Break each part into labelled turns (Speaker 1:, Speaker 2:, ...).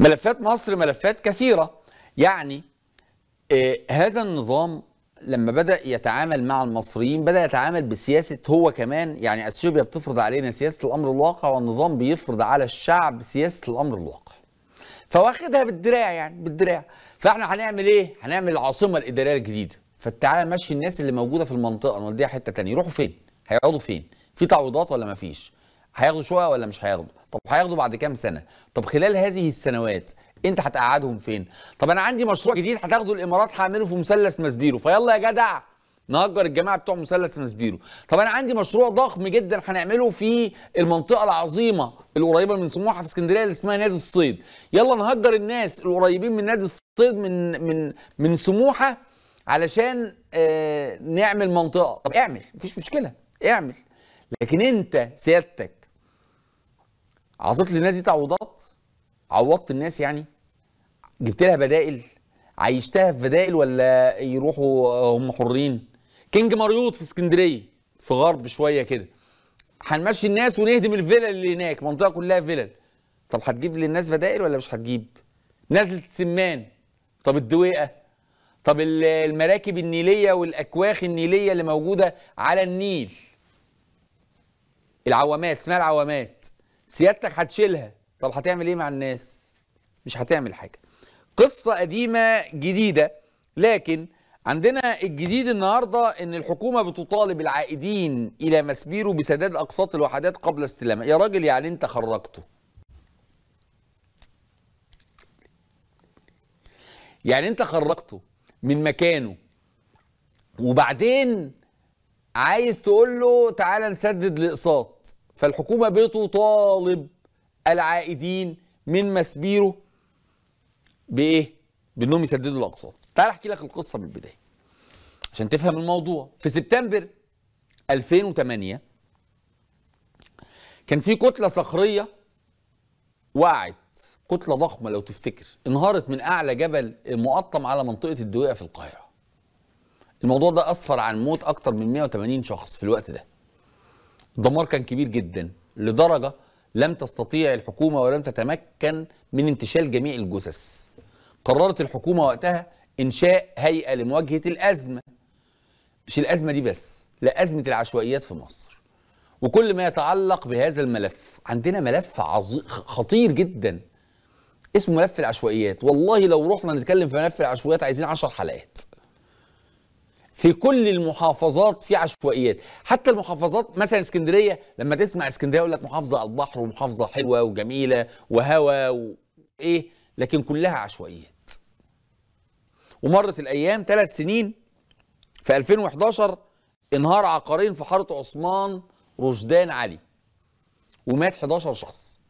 Speaker 1: ملفات مصر ملفات كثيرة يعني آه، هذا النظام لما بدأ يتعامل مع المصريين بدأ يتعامل بسياسة هو كمان يعني أثيوبيا بتفرض علينا سياسة الأمر الواقع والنظام بيفرض على الشعب سياسة الأمر الواقع فواخدها بالدراع يعني بالدراع فاحنا هنعمل ايه؟ هنعمل العاصمة الإدارية الجديدة فتعالى مشي الناس اللي موجودة في المنطقة نوديها حتة تانية يروحوا فين؟ هيقعدوا فين؟ في تعويضات ولا مفيش؟ هياخدوا شقق ولا مش هياخدوا؟ طب هياخده بعد كام سنه طب خلال هذه السنوات انت هتقعدهم فين طب انا عندي مشروع جديد هتاخده الامارات هعمله في مثلث مسبيرو فيلا يا جدع نأجر الجماعه بتوع مثلث مسبيرو طب انا عندي مشروع ضخم جدا هنعمله في المنطقه العظيمه القريبه من سموحه في اسكندريه اللي اسمها نادي الصيد يلا نهجر الناس القريبين من نادي الصيد من من من سموحه علشان آه، نعمل منطقه طب اعمل مفيش مشكله اعمل لكن انت سيادتك عطيت للناس دي تعويضات عوضت الناس يعني جبت لها بدائل عيشتها في بدائل ولا يروحوا هم حرين كينج مريوط في اسكندريه في غرب شويه كده هنمشي الناس ونهدم الفيلا اللي هناك منطقه كلها فيلل طب هتجيب للناس بدائل ولا مش هتجيب نزله السمان طب الدويقه طب المراكب النيليه والاكواخ النيليه اللي موجوده على النيل العوامات اسمها العوامات سيادتك هتشيلها طب هتعمل ايه مع الناس مش هتعمل حاجه قصه قديمه جديده لكن عندنا الجديد النهارده ان الحكومه بتطالب العائدين الى مسبيرو بسداد اقساط الوحدات قبل استلامها يا راجل يعني انت خرجته يعني انت خرجته من مكانه وبعدين عايز تقول له تعالى نسدد الاقساط فالحكومة بتطالب العائدين من مسبيره بإيه؟ بأنهم يسددوا الأقساط تعال أحكي لك القصة من البداية عشان تفهم الموضوع في سبتمبر 2008 كان في كتلة صخرية وقعت كتلة ضخمة لو تفتكر انهارت من أعلى جبل المقطم على منطقة الدويقة في القاهرة الموضوع ده أسفر عن موت أكتر من 180 شخص في الوقت ده الدمار كان كبير جدا لدرجه لم تستطيع الحكومه ولم تتمكن من انتشال جميع الجثث. قررت الحكومه وقتها انشاء هيئه لمواجهه الازمه. مش الازمه دي بس، لا ازمه العشوائيات في مصر. وكل ما يتعلق بهذا الملف، عندنا ملف عظي... خطير جدا اسمه ملف العشوائيات، والله لو رحنا نتكلم في ملف العشوائيات عايزين 10 حلقات. في كل المحافظات في عشوائيات حتى المحافظات مثلا اسكندريه لما تسمع اسكندريه يقول لك محافظه على البحر ومحافظه حلوه وجميله وهوا وايه لكن كلها عشوائيات ومرت الايام ثلاث سنين في 2011 انهار عقارين في حاره عثمان رشدان علي ومات 11 شخص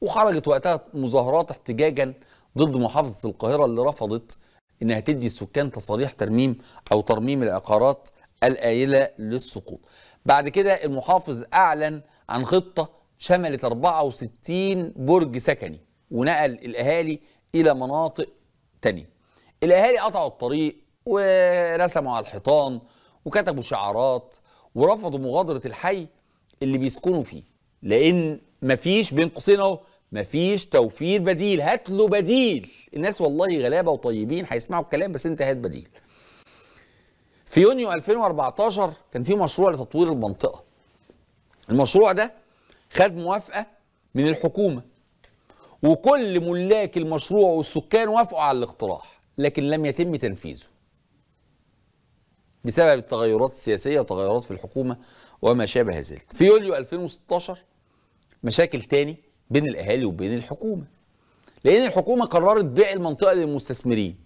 Speaker 1: وخرجت وقتها مظاهرات احتجاجا ضد محافظه القاهره اللي رفضت انها تدي السكان تصاريح ترميم او ترميم العقارات الايله للسقوط. بعد كده المحافظ اعلن عن خطه شملت 64 برج سكني ونقل الاهالي الى مناطق تانية. الاهالي قطعوا الطريق ورسموا على الحيطان وكتبوا شعارات ورفضوا مغادره الحي اللي بيسكنوا فيه لان مفيش بين قوسين اهو مفيش توفير بديل هات له بديل الناس والله غلابه وطيبين هيسمعوا الكلام بس انت هات بديل في يونيو 2014 كان في مشروع لتطوير المنطقه المشروع ده خد موافقه من الحكومه وكل ملاك المشروع والسكان وافقوا على الاقتراح لكن لم يتم تنفيذه بسبب التغيرات السياسيه وتغيرات في الحكومه وما شابه ذلك في يوليو 2016 مشاكل تاني بين الاهالي وبين الحكومه لان الحكومه قررت بيع المنطقه للمستثمرين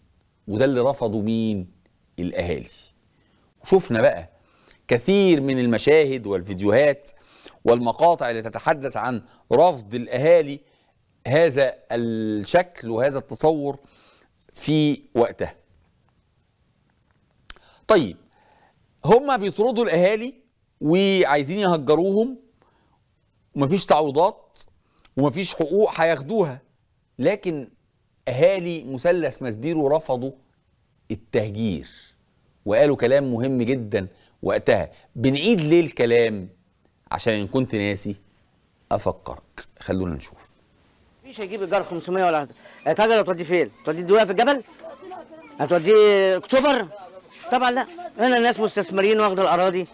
Speaker 1: وده اللي رفضوا مين الاهالي وشفنا بقى كثير من المشاهد والفيديوهات والمقاطع اللي تتحدث عن رفض الاهالي هذا الشكل وهذا التصور في وقتها طيب هما بيطردوا الاهالي وعايزين يهجروهم ومفيش تعويضات ومفيش حقوق هياخدوها لكن اهالي مثلث مسبيرو رفضوا التهجير وقالوا كلام مهم جدا وقتها بنعيد ليه الكلام عشان ان كنت ناسي افكرك خلونا نشوف مفيش هيجيب ايجار 500 ولا تاجر لو توديه فين؟ توديه دواء في الجبل؟ هتوديه اكتوبر؟ طبعا لا هنا الناس مستثمرين واخدوا الاراضي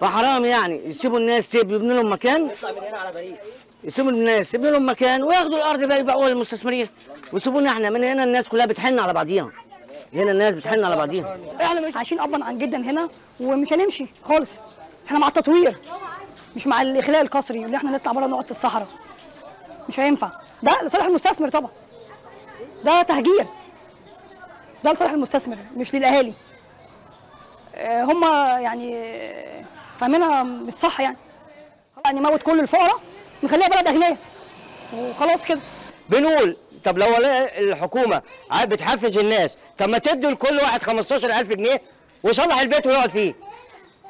Speaker 1: فحرام يعني يسيبوا الناس يبنوا لهم مكان من هنا على يسيبوا الناس يبنوا لهم مكان وياخدوا الارض بقى يبيعوها للمستثمرين ويسيبونا احنا من هنا الناس كلها بتحن على بعضيها هنا الناس بتحن على بعضيها احنا يعني مش عايشين ابا عن جدا هنا ومش هنمشي خالص احنا مع التطوير مش مع الاخلاء القسري اللي احنا نطلع بره نقعد في الصحراء مش هينفع ده لصالح المستثمر طبعا ده تهجير ده لصالح المستثمر مش للاهالي آه، هم يعني فاهمينها مش صح يعني يعني نموت كل الفقراء نخليها بلد اغنياء وخلاص كده بنقول طب لو الحكومه بتحفز الناس طب ما تدي لكل واحد 15000 جنيه ويصلح البيت ويقعد فيه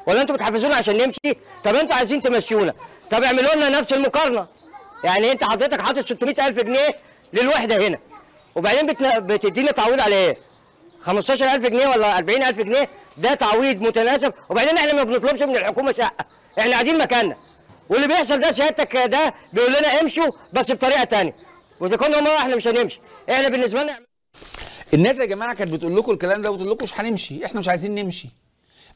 Speaker 1: ولا انتوا بتحفزونا عشان نمشي طب انتوا عايزين تمشيونا طب اعملوا لنا نفس المقارنه يعني انت حضرتك حاطط 600000 جنيه للوحده هنا وبعدين بتدينا تعويض على ايه 15000 جنيه ولا 40000 جنيه ده تعويض متناسب وبعدين احنا ما بنطلبش من الحكومه شقه احنا قاعدين مكاننا واللي بيحصل ده سيادتك ده بيقول لنا امشوا بس بطريقه ثانيه واذا كنا ما احنا مش هنمشي احنا بالنسبه لنا الناس يا جماعه كانت بتقول لكم الكلام ده وتقول لكم مش هنمشي احنا مش عايزين نمشي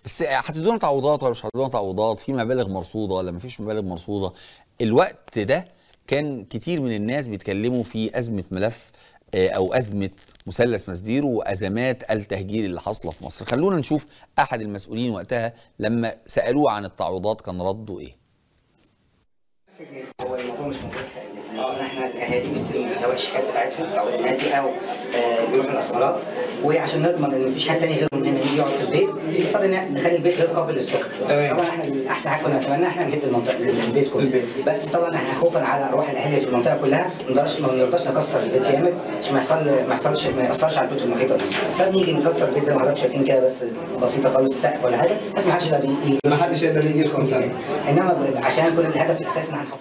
Speaker 1: بس هتدونا تعويضات ولا مش هتدونا تعويضات في مبالغ مرصوده ولا مفيش مبالغ مرصوده الوقت ده كان كتير من الناس بيتكلموا في ازمه ملف آه، او ازمه مثلث مسبيرو وازمات التهجير اللي حاصله في مصر خلونا نشوف احد المسؤولين وقتها لما سالوه عن التعويضات كان رده ايه احنا الاهالي بيستلموا سواء الشيكات بتاعتهم او النادي او آه، بيروحوا الاصالات وعشان نضمن ان مفيش حد تاني غيرهم ان يجي يقعد في البيت ان نخلي البيت غير قابل للسكر طبعا احنا احسن حاجه كنا نتمنى احنا نجيب المنطقه البيت كله بس طبعا احنا خوفا على ارواح الاهالي في المنطقه كلها ما نقدرش ما نقدرش نكسر البيت جامد عشان ما يحصل ما يحصلش ما ياثرش على البيوت المحيطه بيه فبنيجي نكسر البيت زي ما حضرتك شايفين كده بس بسيطه خالص سقف ولا حاجه بس ما حدش يقدر ما حدش يقدر يجي يسكن انما عشان كل الهدف الاساسي ان احنا نحافظ